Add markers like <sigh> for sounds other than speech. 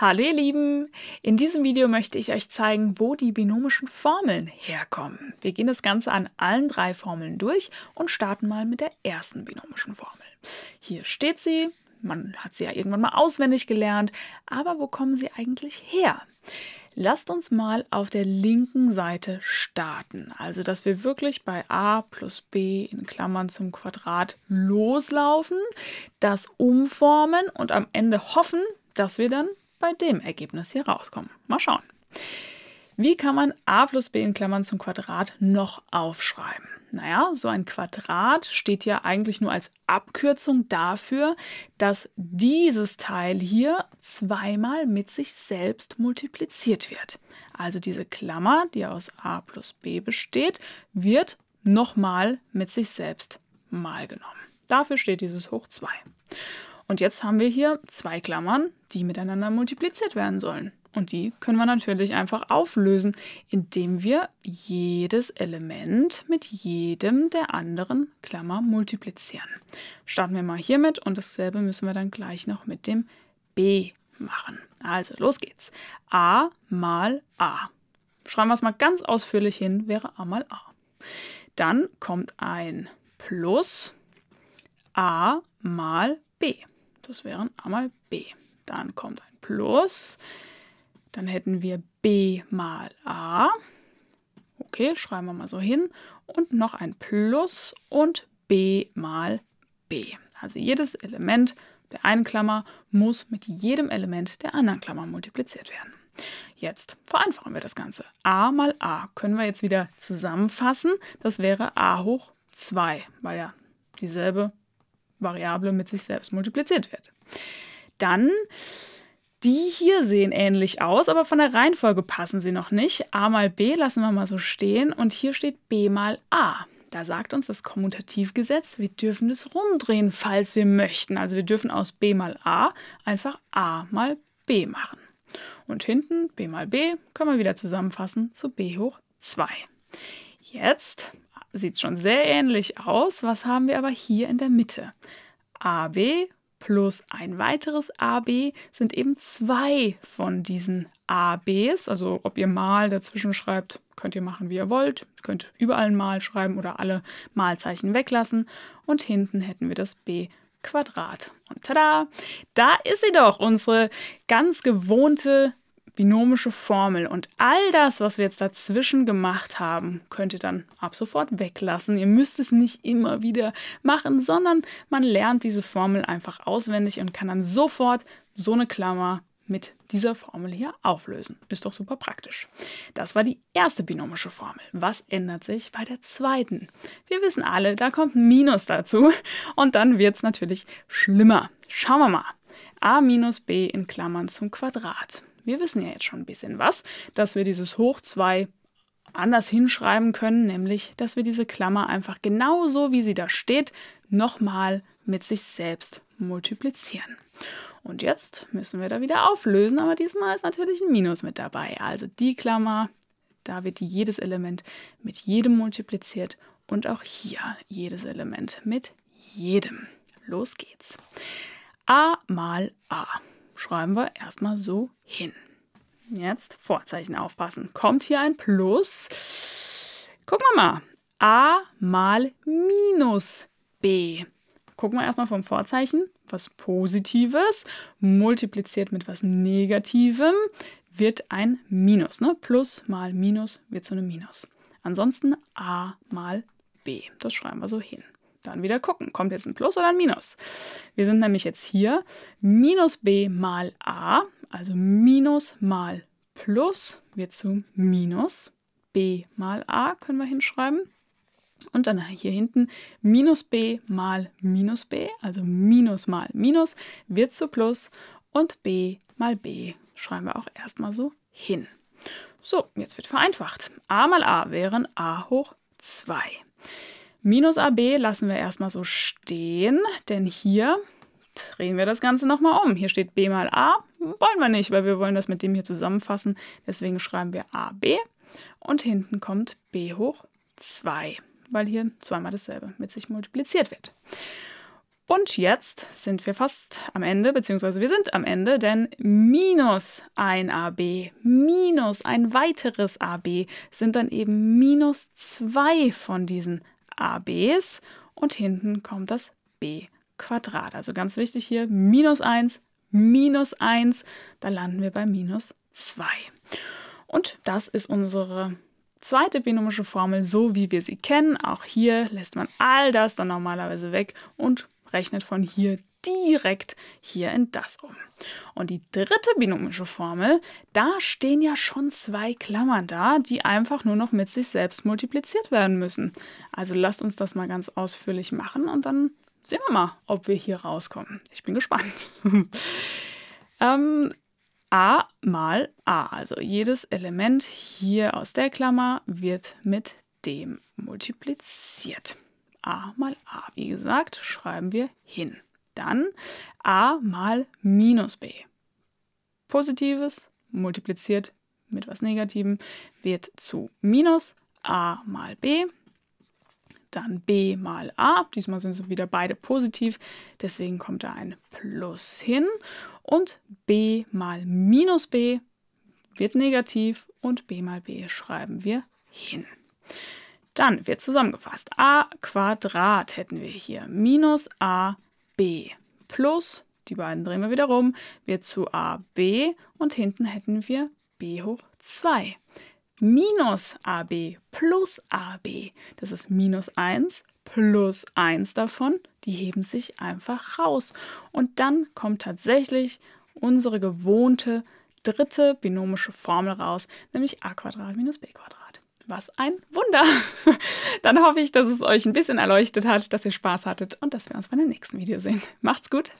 Hallo ihr Lieben! In diesem Video möchte ich euch zeigen, wo die binomischen Formeln herkommen. Wir gehen das Ganze an allen drei Formeln durch und starten mal mit der ersten binomischen Formel. Hier steht sie, man hat sie ja irgendwann mal auswendig gelernt, aber wo kommen sie eigentlich her? Lasst uns mal auf der linken Seite starten, also dass wir wirklich bei a plus b in Klammern zum Quadrat loslaufen, das umformen und am Ende hoffen, dass wir dann bei dem Ergebnis hier rauskommen. Mal schauen. Wie kann man a plus b in Klammern zum Quadrat noch aufschreiben? Naja, so ein Quadrat steht ja eigentlich nur als Abkürzung dafür, dass dieses Teil hier zweimal mit sich selbst multipliziert wird. Also diese Klammer, die aus a plus b besteht, wird nochmal mit sich selbst mal genommen. Dafür steht dieses Hoch 2. Und jetzt haben wir hier zwei Klammern, die miteinander multipliziert werden sollen. Und die können wir natürlich einfach auflösen, indem wir jedes Element mit jedem der anderen Klammer multiplizieren. Starten wir mal hiermit und dasselbe müssen wir dann gleich noch mit dem b machen. Also los geht's. a mal a. Schreiben wir es mal ganz ausführlich hin, wäre a mal a. Dann kommt ein Plus a mal b. Das wären a mal b. Dann kommt ein Plus. Dann hätten wir b mal a. Okay, schreiben wir mal so hin. Und noch ein Plus und b mal b. Also jedes Element der einen Klammer muss mit jedem Element der anderen Klammer multipliziert werden. Jetzt vereinfachen wir das Ganze. a mal a können wir jetzt wieder zusammenfassen. Das wäre a hoch 2, weil ja dieselbe Variable mit sich selbst multipliziert wird. Dann, die hier sehen ähnlich aus, aber von der Reihenfolge passen sie noch nicht. a mal b lassen wir mal so stehen und hier steht b mal a. Da sagt uns das Kommutativgesetz, wir dürfen es rumdrehen, falls wir möchten. Also wir dürfen aus b mal a einfach a mal b machen. Und hinten b mal b können wir wieder zusammenfassen zu b hoch 2. Jetzt sieht schon sehr ähnlich aus. Was haben wir aber hier in der Mitte? AB plus ein weiteres AB sind eben zwei von diesen ABs. Also ob ihr mal dazwischen schreibt, könnt ihr machen, wie ihr wollt. Ihr könnt überall ein Mal schreiben oder alle Malzeichen weglassen. Und hinten hätten wir das B Quadrat. Und tada, da ist sie doch, unsere ganz gewohnte binomische Formel. Und all das, was wir jetzt dazwischen gemacht haben, könnt ihr dann ab sofort weglassen. Ihr müsst es nicht immer wieder machen, sondern man lernt diese Formel einfach auswendig und kann dann sofort so eine Klammer mit dieser Formel hier auflösen. Ist doch super praktisch. Das war die erste binomische Formel. Was ändert sich bei der zweiten? Wir wissen alle, da kommt ein Minus dazu und dann wird es natürlich schlimmer. Schauen wir mal. a minus b in Klammern zum Quadrat wir wissen ja jetzt schon ein bisschen was, dass wir dieses hoch 2 anders hinschreiben können, nämlich dass wir diese Klammer einfach genauso wie sie da steht, nochmal mit sich selbst multiplizieren. Und jetzt müssen wir da wieder auflösen, aber diesmal ist natürlich ein Minus mit dabei. Also die Klammer, da wird jedes Element mit jedem multipliziert und auch hier jedes Element mit jedem. Los geht's. A mal A schreiben wir erstmal so hin. Jetzt Vorzeichen aufpassen. Kommt hier ein Plus? Gucken wir mal. A mal minus B. Gucken wir erstmal vom Vorzeichen. Was Positives multipliziert mit was Negativem wird ein Minus. Ne? Plus mal Minus wird zu einem Minus. Ansonsten A mal B. Das schreiben wir so hin dann wieder gucken, kommt jetzt ein Plus oder ein Minus. Wir sind nämlich jetzt hier minus b mal a, also minus mal plus wird zu minus b mal a, können wir hinschreiben. Und dann hier hinten minus b mal minus b, also minus mal minus, wird zu plus und b mal b schreiben wir auch erstmal so hin. So, jetzt wird vereinfacht. a mal a wären a hoch 2. Minus AB lassen wir erstmal so stehen, denn hier drehen wir das Ganze nochmal um. Hier steht B mal A, wollen wir nicht, weil wir wollen das mit dem hier zusammenfassen. Deswegen schreiben wir AB und hinten kommt B hoch 2, weil hier zweimal dasselbe mit sich multipliziert wird. Und jetzt sind wir fast am Ende, beziehungsweise wir sind am Ende, denn minus ein AB, minus ein weiteres AB sind dann eben minus zwei von diesen abs und hinten kommt das b Quadrat. Also ganz wichtig hier, minus 1, minus 1, da landen wir bei minus 2. Und das ist unsere zweite binomische Formel, so wie wir sie kennen. Auch hier lässt man all das dann normalerweise weg und rechnet von hier direkt hier in das um. Und die dritte binomische Formel, da stehen ja schon zwei Klammern da, die einfach nur noch mit sich selbst multipliziert werden müssen. Also lasst uns das mal ganz ausführlich machen und dann sehen wir mal, ob wir hier rauskommen. Ich bin gespannt. <laughs> ähm, a mal a, also jedes Element hier aus der Klammer wird mit dem multipliziert. a mal a, wie gesagt, schreiben wir hin. Dann a mal minus b. Positives multipliziert mit was Negativem wird zu minus a mal b. Dann b mal a. Diesmal sind es wieder beide positiv, deswegen kommt da ein Plus hin. Und b mal minus b wird negativ und b mal b schreiben wir hin. Dann wird zusammengefasst a Quadrat hätten wir hier minus a B plus, die beiden drehen wir wieder rum, wird zu AB und hinten hätten wir B hoch 2. Minus AB plus AB, das ist minus 1 plus 1 davon, die heben sich einfach raus. Und dann kommt tatsächlich unsere gewohnte dritte binomische Formel raus, nämlich a minus b was ein Wunder! <laughs> Dann hoffe ich, dass es euch ein bisschen erleuchtet hat, dass ihr Spaß hattet und dass wir uns bei dem nächsten Video sehen. Macht's gut!